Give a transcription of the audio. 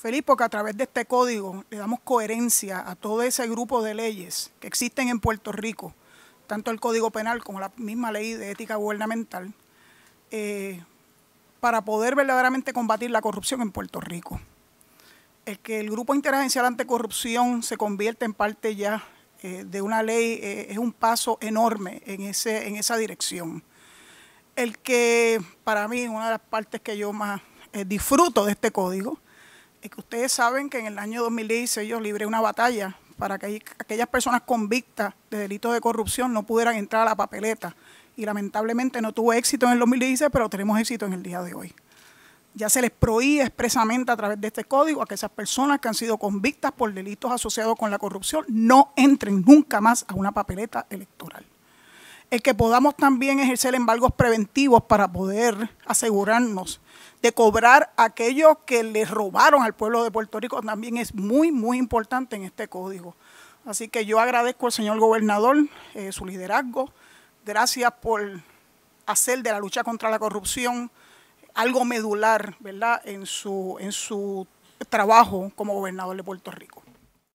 Feliz, porque a través de este código le damos coherencia a todo ese grupo de leyes que existen en Puerto Rico, tanto el Código Penal como la misma ley de ética gubernamental, eh, para poder verdaderamente combatir la corrupción en Puerto Rico. El que el Grupo Interagencial Anticorrupción se convierta en parte ya eh, de una ley eh, es un paso enorme en, ese, en esa dirección. El que para mí una de las partes que yo más disfruto de este código es que ustedes saben que en el año 2016 yo libré una batalla para que aquellas personas convictas de delitos de corrupción no pudieran entrar a la papeleta. Y lamentablemente no tuvo éxito en el 2016, pero tenemos éxito en el día de hoy. Ya se les prohíbe expresamente a través de este código a que esas personas que han sido convictas por delitos asociados con la corrupción no entren nunca más a una papeleta electoral el que podamos también ejercer embargos preventivos para poder asegurarnos de cobrar aquellos que le robaron al pueblo de Puerto Rico también es muy, muy importante en este código. Así que yo agradezco al señor gobernador eh, su liderazgo. Gracias por hacer de la lucha contra la corrupción algo medular, ¿verdad?, en su, en su trabajo como gobernador de Puerto Rico.